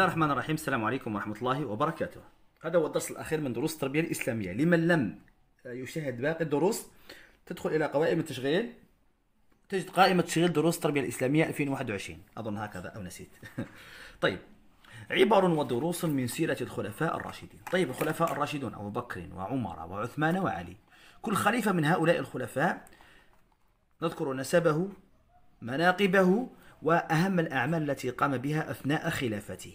الله الرحمن الرحيم السلام عليكم ورحمة الله وبركاته هذا هو الدرس الأخير من دروس التربية الإسلامية لمن لم يشاهد باقي الدروس تدخل إلى قوائم التشغيل تجد قائمة تشغيل دروس التربية الإسلامية 2021 أظن هكذا أو نسيت طيب عبر ودروس من سيرة الخلفاء الراشدين طيب الخلفاء الراشدون أبو بكر وعمر وعثمان وعلي كل خليفة من هؤلاء الخلفاء نذكر نسبه مناقبه وأهم الأعمال التي قام بها أثناء خلافته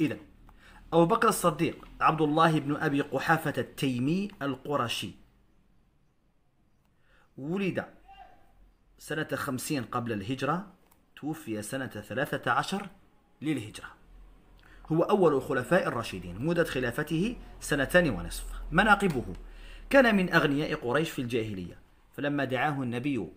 إذا أبو بكر الصديق عبد الله بن أبي قحافة التيمي القرشي ولد سنة خمسين قبل الهجرة توفي سنة ثلاثة عشر للهجرة هو أول الخلفاء الراشدين مدة خلافته سنتان ونصف مناقبه كان من أغنياء قريش في الجاهلية فلما دعاه النبي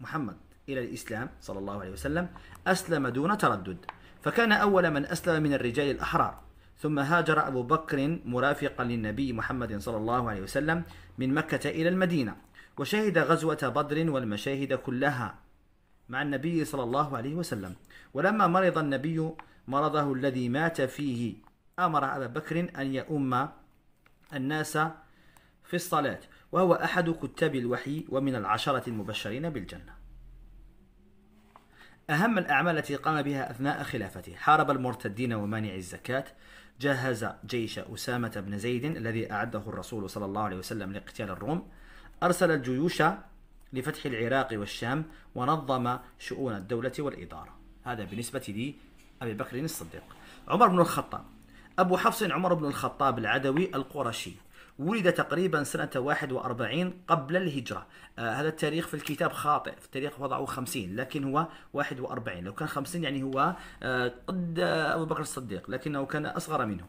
محمد إلى الإسلام صلى الله عليه وسلم أسلم دون تردد فكان أول من أسلم من الرجال الأحرار ثم هاجر أبو بكر مرافقا للنبي محمد صلى الله عليه وسلم من مكة إلى المدينة وشهد غزوة بدر والمشاهد كلها مع النبي صلى الله عليه وسلم ولما مرض النبي مرضه الذي مات فيه أمر أبا بكر أن يؤم الناس في الصلاة وهو أحد كتاب الوحي ومن العشرة المبشرين بالجنة أهم الأعمال التي قام بها أثناء خلافته حارب المرتدين ومانع الزكاة جهز جيش أسامة بن زيد الذي أعده الرسول صلى الله عليه وسلم لقتال الروم أرسل الجيوش لفتح العراق والشام ونظم شؤون الدولة والإدارة هذا بالنسبة لي أبي بكر الصديق عمر بن الخطاب أبو حفص عمر بن الخطاب العدوي القرشي ولد تقريبا سنة 41 قبل الهجرة آه هذا التاريخ في الكتاب خاطئ في التاريخ وضعه 50 لكن هو 41 لو كان 50 يعني هو آه قد آه أبو بكر الصديق لكنه كان أصغر منه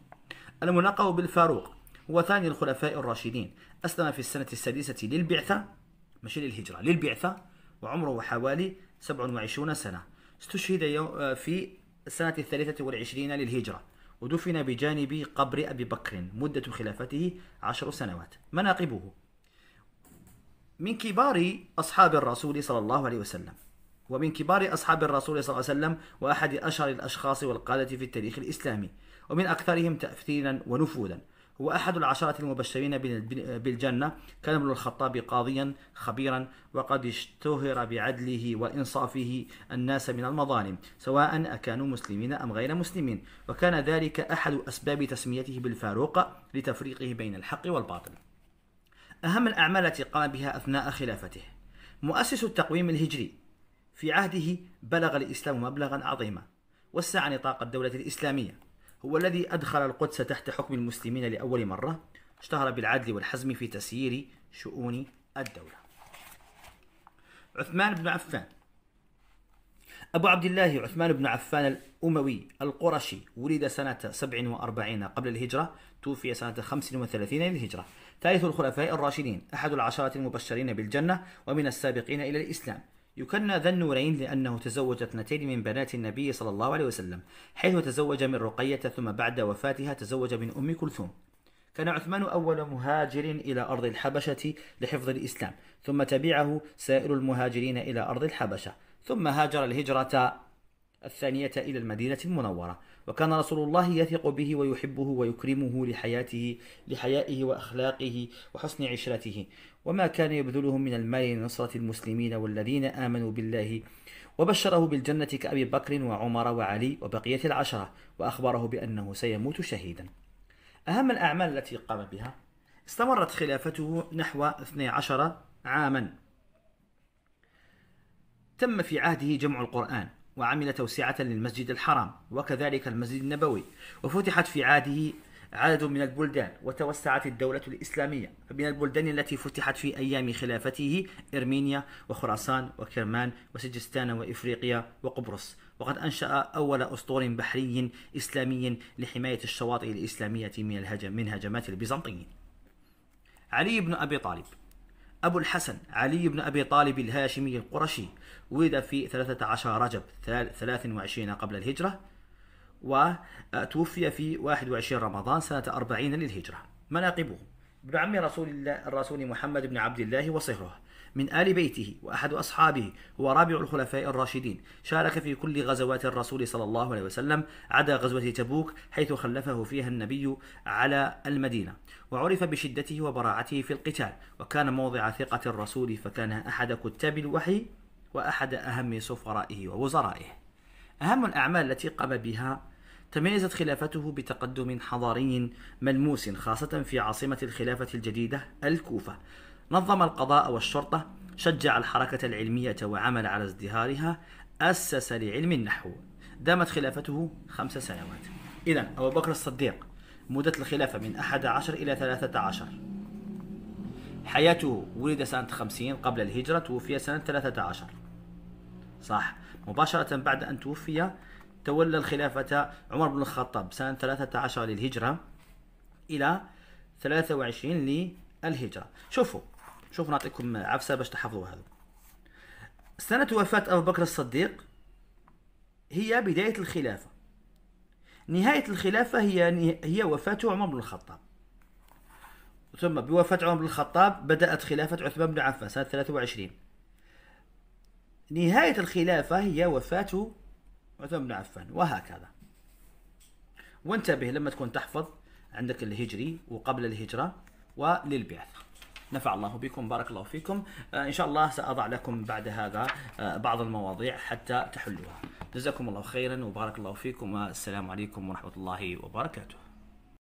الملقب بالفاروق هو ثاني الخلفاء الراشدين أسلم في السنة السادسة للبعثة ماشي للهجرة للبعثة وعمره حوالي 27 سنة استشهد آه، في السنة الثالثة والعشرين للهجرة ودفن بجانب قبر أبي بكر مدة خلافته عشر سنوات مناقبه من كبار أصحاب الرسول صلى الله عليه وسلم ومن كبار أصحاب الرسول صلى الله عليه وسلم وأحد أشهر الأشخاص والقادة في التاريخ الإسلامي ومن أكثرهم تأثيرا ونفوذا هو أحد العشرة المبشرين بالجنة كان ابن الخطاب قاضيا خبيرا وقد اشتهر بعدله وإنصافه الناس من المظالم سواء أكانوا مسلمين أم غير مسلمين وكان ذلك أحد أسباب تسميته بالفاروق لتفريقه بين الحق والباطل أهم الأعمال التي قام بها أثناء خلافته مؤسس التقويم الهجري في عهده بلغ الإسلام مبلغا عظيما وسع نطاق الدولة الإسلامية هو الذي أدخل القدس تحت حكم المسلمين لأول مرة اشتهر بالعدل والحزم في تسيير شؤون الدولة عثمان بن عفان أبو عبد الله عثمان بن عفان الأموي القرشي ولد سنة 47 قبل الهجرة توفي سنة 35 للهجرة ثالث الخلفاء الراشدين أحد العشرة المبشرين بالجنة ومن السابقين إلى الإسلام يكنى ذا النورين لأنه تزوج اثنتين من بنات النبي صلى الله عليه وسلم حيث تزوج من رقية ثم بعد وفاتها تزوج من أم كلثوم كان عثمان أول مهاجر إلى أرض الحبشة لحفظ الإسلام ثم تبعه سائر المهاجرين إلى أرض الحبشة ثم هاجر الهجرة الثانية إلى المدينة المنورة وكان رسول الله يثق به ويحبه ويكرمه لحياته لحيائه وأخلاقه وحسن عشرته وما كان يبذلهم من المال لنصرة المسلمين والذين آمنوا بالله وبشره بالجنة كأبي بكر وعمر وعلي وبقية العشرة وأخبره بأنه سيموت شهيدا أهم الأعمال التي قام بها استمرت خلافته نحو 12 عاما تم في عهده جمع القرآن وعمل توسعة للمسجد الحرام وكذلك المسجد النبوي وفتحت في عهده عدد من البلدان وتوسعت الدولة الإسلامية فمن البلدان التي فتحت في أيام خلافته إرمينيا وخراسان وكرمان وسجستان وإفريقيا وقبرص وقد أنشأ أول أسطول بحري إسلامي لحماية الشواطئ الإسلامية من, الهجم من هجمات البيزنطيين علي بن أبي طالب أبو الحسن علي بن أبي طالب الهاشمي القرشي ولد في 13 رجب 23 قبل الهجرة وتوفي في 21 رمضان سنة 40 للهجرة مناقبه ابن عم رسول الله الرسول محمد بن عبد الله وصهره من آل بيته وأحد أصحابه هو رابع الخلفاء الراشدين شارك في كل غزوات الرسول صلى الله عليه وسلم عدا غزوة تبوك حيث خلفه فيها النبي على المدينة وعرف بشدته وبراعته في القتال وكان موضع ثقة الرسول فكان أحد كتاب الوحي وأحد أهم سفرائه ووزرائه أهم الأعمال التي قام بها تميزت خلافته بتقدم حضاري ملموس خاصة في عاصمة الخلافة الجديدة الكوفة. نظم القضاء والشرطة، شجع الحركة العلمية وعمل على ازدهارها، أسس لعلم النحو. دامت خلافته خمس سنوات. إذا أبو بكر الصديق مدة الخلافة من 11 إلى 13 حياته ولد سنة 50 قبل الهجرة توفي سنة 13 صح مباشرة بعد أن توفي تولى الخلافة عمر بن الخطاب سنة 13 للهجرة إلى 23 للهجرة شوفوا شوفوا نعطيكم عفسة باش تحفظوا هذا سنة وفاة أبو بكر الصديق هي بداية الخلافة نهاية الخلافة هي هي وفاة عمر بن الخطاب ثم بوفاة عمر بن الخطاب بدأت خلافة عثمان بن عفان سنة 23 نهاية الخلافة هي وفاة وثم بن عفان وهكذا وانتبه لما تكون تحفظ عندك الهجري وقبل الهجرة وللبعثة نفع الله بكم بارك الله فيكم آه، إن شاء الله سأضع لكم بعد هذا آه، بعض المواضيع حتى تحلوها جزاكم الله خيرا وبارك الله فيكم والسلام عليكم ورحمة الله وبركاته